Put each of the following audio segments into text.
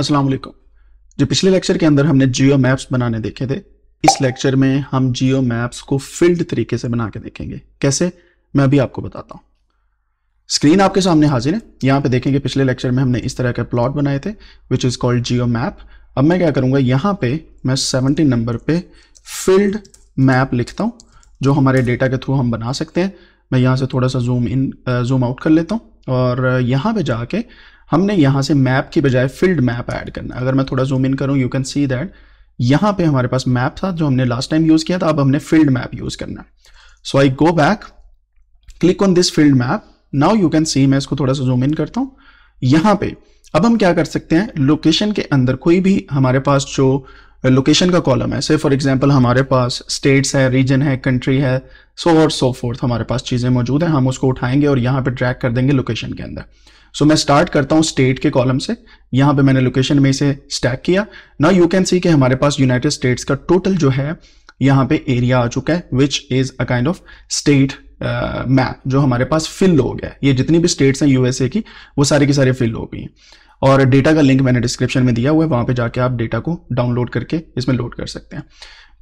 अस्सलाम वालेकुम जो पिछले लेक्चर के अंदर हमने जियो मैप्स बनाने देखे थे इस लेक्चर में हम जियो मैप्स को फील्ड तरीके से बना के देखेंगे कैसे मैं अभी आपको बताता हूँ स्क्रीन आपके सामने हाजिर है यहाँ पे देखेंगे पिछले लेक्चर में हमने इस तरह के प्लॉट बनाए थे which is called geo map अब मैं क्या करूँगा यहाँ पे मैं सेवनटीन नंबर पे फील्ड मैप लिखता हूँ जो हमारे डेटा के थ्रू हम बना सकते हैं मैं यहाँ से थोड़ा सा जूम इन जूम आउट कर लेता हूँ और यहाँ पे जाके हमने यहाँ से मैप की बजाय फील्ड मैप ऐड करना है अगर मैं थोड़ा जूम इन करूँ यू कैन सी दैट यहाँ पे हमारे पास मैप था जो हमने लास्ट टाइम यूज़ किया था अब हमने फील्ड मैप यूज़ करना है so I go back click on this field map now you can see मैं इसको थोड़ा सा जूम इन करता हूँ यहाँ पे अब हम क्या कर सकते हैं लोकेशन के अंदर कोई भी हमारे पास जो लोकेशन का कॉलम है से फॉर एग्जांपल हमारे पास स्टेट्स है रीजन है कंट्री है सो और सो फोर्थ हमारे पास चीज़ें मौजूद हैं हम उसको उठाएंगे और यहाँ पे ट्रैक कर देंगे लोकेशन के अंदर सो so, मैं स्टार्ट करता हूं स्टेट के कॉलम से यहां पे मैंने लोकेशन में इसे स्टैक किया ना यू कैन सी कि हमारे पास यूनाइटेड स्टेट्स का टोटल जो है यहां पे एरिया आ चुका है which is a kind of state map जो हमारे पास फिल हो गया ये जितनी भी स्टेट्स हैं यूएसए की वो सारे की सारी फिल हो गई हैं और डेटा का लिंक मैंने डिस्क्रिप्शन में दिया हुआ है वहां पे जाके आप डेटा को डाउनलोड करके इसमें लोड कर सकते हैं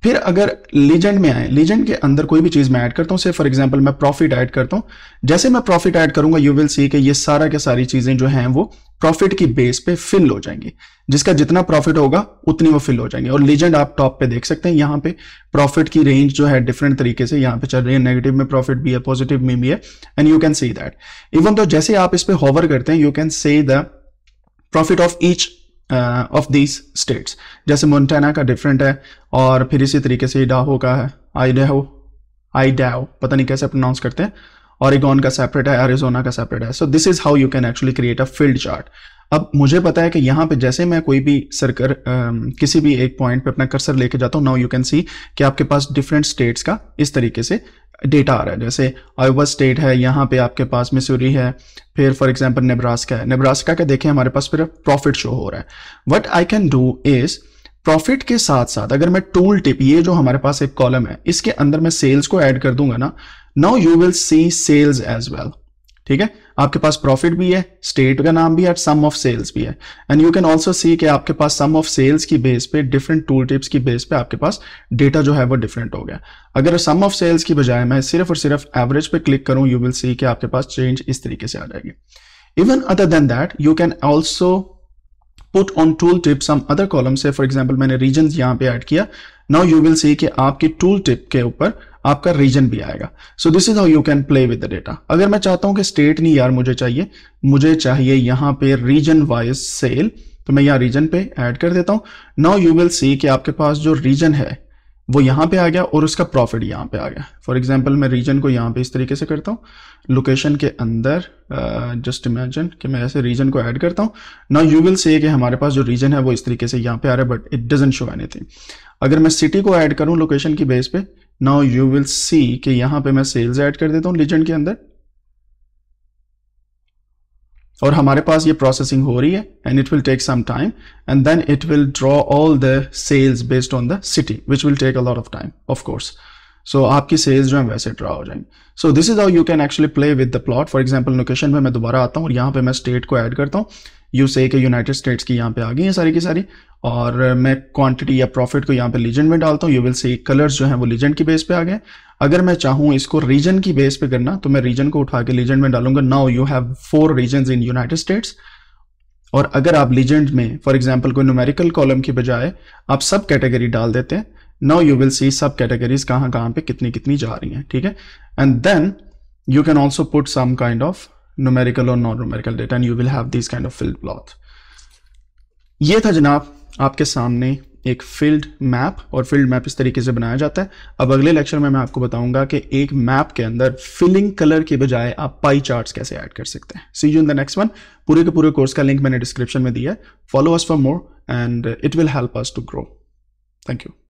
फिर अगर लीजेंड में आए लीजेंड के अंदर कोई भी चीज मैं ऐड करता हूं से फॉर एग्जांपल मैं प्रॉफिट ऐड करता हूं जैसे मैं प्रॉफिट ऐड करूंगा यू विल सी कि ये सारा के सारी चीजें जो हैं वो प्रॉफिट की बेस पे फिल हो जाएंगी जिसका जितना प्रॉफिट होगा उतनी वो फिल हो जाएंगे और लीजेंड आप टॉप पे देख सकते हैं यहाँ पे प्रॉफिट की रेंज जो है डिफरेंट तरीके से यहाँ पे चल रही है नेगेटिव में प्रॉफिट भी है पॉजिटिव में भी है and you can see that even though जैसे आप इस पर होवर करते हैं you can see the profit of each of these states जैसे मोन्टाना का डिफरेंट है और फिर इसी तरीके से इडाहो का है आई आई आईडाओ पता नहीं कैसे प्रोनाउंस करते हैं ऑरिगोन का सेपरेट है एरिजोना का सेपरेट है so this is how you can actually create a field chart अब मुझे पता है कि यहाँ पे जैसे मैं कोई भी सरकर um, किसी भी एक पॉइंट पे अपना कर्सर लेके जाता हूँ नाउ यू कैन सी कि आपके पास डिफरेंट स्टेट्स का इस तरीके से डेटा आ रहा है जैसे आयोवा स्टेट है यहाँ पे आपके पास मिसूरी है फिर फॉर एग्जाम्पल नेब्रास्का है नेब्रास्का का देखें हमारे पास फिर प्रॉफिट शो हो रहा है what I can do is profit के साथ साथ अगर मैं टूल टिप ये जो हमारे पास एक कॉलम है इसके अंदर मैं सेल्स को ऐड कर दूंगा ना now you will see sales as well ठीक है आपके पास प्रॉफिट भी है स्टेट का नाम भी है सम ऑफ सेल्स भी है and you can also see कि आपके पास सम ऑफ सेल्स की बेस पे डिफरेंट टूल टिप्स की बेस पे आपके पास डेटा जो है वो डिफरेंट हो गया अगर सम ऑफ सेल्स की बजाय मैं सिर्फ और सिर्फ एवरेज पे क्लिक करूं यू विल सी कि आपके पास चेंज इस तरीके से आ जाएगी even other than that you can also put on tool tip some other column से फॉर एग्जाम्पल मैंने रीजन यहाँ पे एड किया नाउ यू विल सी कि आपके टूल टिप के ऊपर आपका रीजन भी आएगा so this is how you can play with the data अगर मैं चाहता हूं कि स्टेट नहीं यार मुझे चाहिए मुझे चाहिए यहां पे रीजन वाइज सेल तो मैं यहां रीजन पे ऐड कर देता हूं नाउ यू विल सी कि आपके पास जो रीजन है वो यहां पे आ गया और उसका प्रॉफिट यहां पे आ गया फॉर एग्जाम्पल मैं रीजन को यहां पे इस तरीके से करता हूं लोकेशन के अंदर जस्ट uh, इमेजिन कि मैं ऐसे रीजन को ऐड करता हूं नाउ यू विल से कि हमारे पास जो रीजन है वो इस तरीके से यहां पे आ रहा है but it doesn't show anything अगर मैं सिटी को ऐड करूं लोकेशन की बेस पे नाउ यू विल सी कि यहां पे मैं सेल्स ऐड कर देता हूं लीजेंड के अंदर और हमारे पास ये प्रोसेसिंग हो रही है and it will take some time and then it will draw all the sales based on the city which will take a lot of time of course so आपकी सेल्स जो है वैसे ड्रा हो जाएंगे so this is how you can actually play with the plot for example location पर मैं दोबारा आता हूँ और यहाँ पे मैं स्टेट को ऐड करता हूँ यू से के यूनाइटेड स्टेट्स की यहाँ पे आ गई है सारी की सारी और मैं क्वांटिटी या प्रॉफिट को यहाँ पे लीजेंड में डालता हूँ यू विल सी कलर्स जो हैं वो लीजेंड की बेस पे आ गए अगर मैं चाहूँ इसको रीजन की बेस पे करना तो मैं रीजन को उठा के लीजेंड में डालूंगा now you have four region in United States और अगर आप लीजेंड में फॉर एग्जाम्पल कोई न्यूमेरिकल कॉलम की बजाय आप सब कैटेगरी डाल देते हैं नाउ यू विल सी सब कैटेगरीज कहाँ कहाँ पे कितनी कितनी जा रही हैं ठीक है and then you can also put some kind of numerical और non numerical data and you will have this kind of field plots. ये था जनाब आपके सामने एक फील्ड मैप और फील्ड मैप इस तरीके से बनाया जाता है अब अगले लेक्चर में मैं आपको बताऊंगा कि एक मैप के अंदर फिलिंग कलर के बजाय आप पाई चार्ट्स कैसे ऐड कर सकते हैं see you in the next one पूरे के पूरे कोर्स का लिंक मैंने डिस्क्रिप्शन में दिया है follow us for more and it will help us to grow thank you